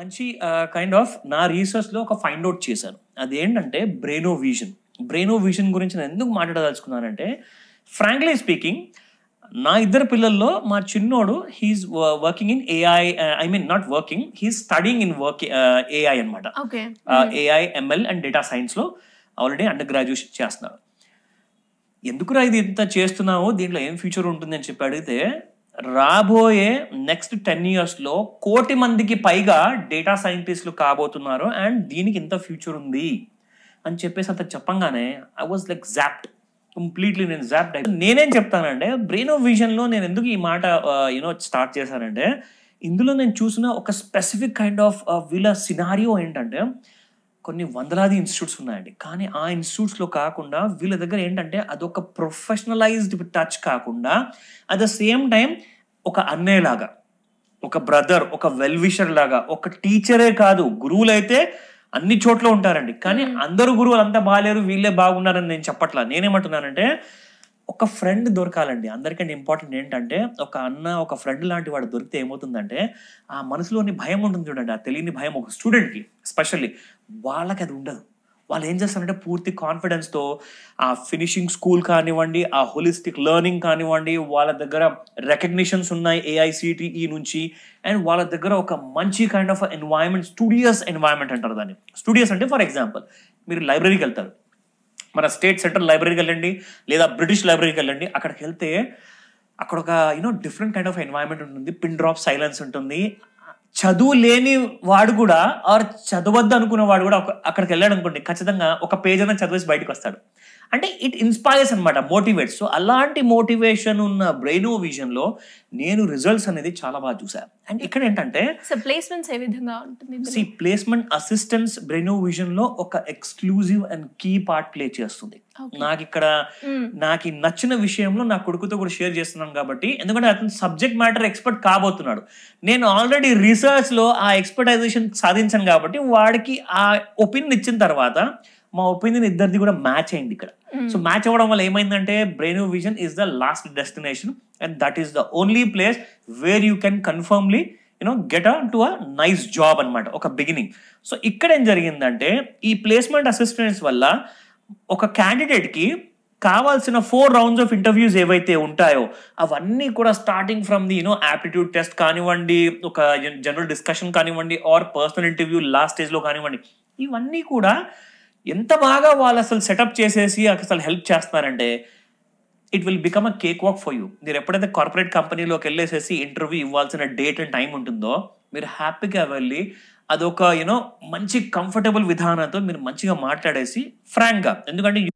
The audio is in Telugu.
మంచి కైండ్ ఆఫ్ నా రీసెర్చ్లో ఒక ఫైండ్ అవుట్ చేశాను అదేంటంటే బ్రెయినో విజన్ బ్రెయినో విజన్ గురించి నేను ఎందుకు మాట్లాడదలుచుకున్నానంటే ఫ్రాంక్లీ స్పీకింగ్ నా ఇద్దరు పిల్లల్లో మా చిన్నోడు he's working in AI I mean not working he's studying in work AI అనమాట AI ML and data science లో ఆల్రెడీ అండర్ గ్రాడ్యుయేషన్ చేస్తున్నాడు ఎందుకురా ఇది ఇంత చేస్తున్నావు దీంట్లో ఏం ఫ్యూచర్ ఉంటుంది అని చెప్పి అడిగితే రాబోయే నెక్స్ట్ టెన్ ఇయర్స్లో కోటి మందికి పైగా డేటా సైంటిస్టులు కాబోతున్నారు అండ్ దీనికి ఇంత ఫ్యూచర్ ఉంది అని చెప్పేసి అంత చెప్పంగానే I was like zapped completely నేను జాప్ట్ అయిపోయి నేనేం చెప్తానంటే బ్రెయిన్ ఆఫ్ విజన్లో నేను ఎందుకు ఈ మాట యూనో స్టార్ట్ చేశానంటే ఇందులో నేను చూసిన ఒక స్పెసిఫిక్ కైండ్ ఆఫ్ వీళ్ళ సినారియో ఏంటంటే కొన్ని వందలాది ఇన్స్టిట్యూట్స్ ఉన్నాయండి కానీ ఆ ఇన్స్టిట్యూట్స్లో కాకుండా వీళ్ళ దగ్గర ఏంటంటే అదొక ప్రొఫెషనలైజ్డ్ టచ్ కాకుండా అట్ ద సేమ్ టైం ఒక అన్నయ్యలాగా ఒక బ్రదర్ ఒక వెల్విషర్ లాగా ఒక టీచరే కాదు గురువులైతే అన్ని చోట్ల ఉంటారండి కానీ అందరు గురువులు అంతా బాగాలేరు వీళ్ళే బాగున్నారని నేను చెప్పట్లా నేనేమంటున్నానంటే ఒక ఫ్రెండ్ దొరకాలండి అందరికంటే ఇంపార్టెంట్ ఏంటంటే ఒక అన్న ఒక ఫ్రెండ్ లాంటి వాడు దొరికితే ఏమవుతుందంటే ఆ మనసులోని భయం ఉంటుంది చూడండి ఆ తెలియని భయం ఒక స్టూడెంట్కి స్పెషల్లీ వాళ్ళకి అది ఉండదు వాళ్ళు ఏం చేస్తారంటే పూర్తి కాన్ఫిడెన్స్తో ఆ ఫినిషింగ్ స్కూల్ కానివ్వండి ఆ హోలిస్టిక్ లెర్నింగ్ కానివ్వండి వాళ్ళ దగ్గర రికగ్నిషన్స్ ఉన్నాయి ఏఐసిటిఈ e నుంచి అండ్ వాళ్ళ దగ్గర ఒక మంచి kind of environment studious environment అంటారు దాన్ని స్టూడియస్ అంటే ఫర్ ఎగ్జాంపుల్ మీరు లైబ్రరీకి వెళ్తారు మన స్టేట్ సెంట్రల్ లైబ్రరీకి వెళ్ళండి లేదా బ్రిటిష్ లైబ్రరీకి వెళ్ళండి అక్కడికి వెళ్తే అక్కడ ఒక you know different kind of environment ఉంటుంది పిన్ డ్రాప్ సైలెన్స్ ఉంటుంది చదువు లేని వాడు కూడా ఆర్ చదవద్దు అనుకున్న వాడు కూడా అక్కడికి వెళ్ళాడు అనుకోండి ఖచ్చితంగా ఒక పేజ్ అయినా చదివేసి బయటకు వస్తాడు అంటే ఇట్ ఇన్స్పైర్స్ అనమాట మోటివేట్ సో అలాంటి మోటివేషన్ ఉన్న బ్రెయిన్ విజన్లో నేను రిజల్ట్స్ అనేది చాలా బాగా చూసాను అండ్ ఇక్కడ ఏంటంటే ప్లేస్మెంట్స్ ఏ విధంగా ఉంటుంది సి ప్లేస్మెంట్ అసిస్టెన్స్ బ్రెయిన్ విజన్లో ఒక exclusive and key part play చేస్తుంది నాకు ఇక్కడ hmm. నాకు నచ్చిన విషయంలో నా కొడుకుతో కూడా షేర్ చేస్తున్నాను కాబట్టి ఎందుకంటే అతను సబ్జెక్ట్ మ్యాటర్ ఎక్స్పర్ట్ కాబోతున్నాడు నేను ఆల్రెడీ రీసెర్చ్లో ఆ ఎక్స్పర్టైజేషన్ సాధించాను కాబట్టి వాడికి ఆ ఒపీనియన్ ఇచ్చిన తర్వాత మా ఒపీనియన్ ఇద్దరిది కూడా మ్యాచ్ అయింది ఇక్కడ సో hmm. మ్యాచ్ అవ్వడం వల్ల ఏమైందంటే brain vision is the last destination and that is the only place where you can confirmly you know get on to a nice job అనమాట ఒక బిగినింగ్ సో ఇక్కడ ఏం జరిగిందంటే ఈ ప్లేస్మెంట్ అసిస్టెంట్స్ వల్ల ఒక క్యాండిడేట్కి కావాల్సిన ఫోర్ రౌండ్స్ ఆఫ్ ఇంటర్వ్యూస్ ఏవైతే ఉంటాయో అవన్నీ కూడా starting from the you know aptitude test కానివ్వండి ఒక జనరల్ డిస్కషన్ కానివ్వండి ఆర్ పర్సనల్ ఇంటర్వ్యూ లాస్ట్ స్టేజ్లో కానివ్వండి ఇవన్నీ కూడా ఎంత బాగా వాళ్ళు అసలు సెటప్ చేసేసి అసలు హెల్ప్ చేస్తున్నారంటే it will become a cake walk for you మీరు ఎప్పుడైతే కార్పొరేట్ కంపెనీలోకి వెళ్ళేసేసి ఇంటర్వ్యూ ఇవ్వాల్సిన డేట్ అండ్ టైం ఉంటుందో మీరు హ్యాపీగా వెళ్ళి అదొక యూనో మంచి కంఫర్టబుల్ విధానంతో మీరు మంచిగా మాట్లాడేసి ఫ్రాంక్గా ఎందుకంటే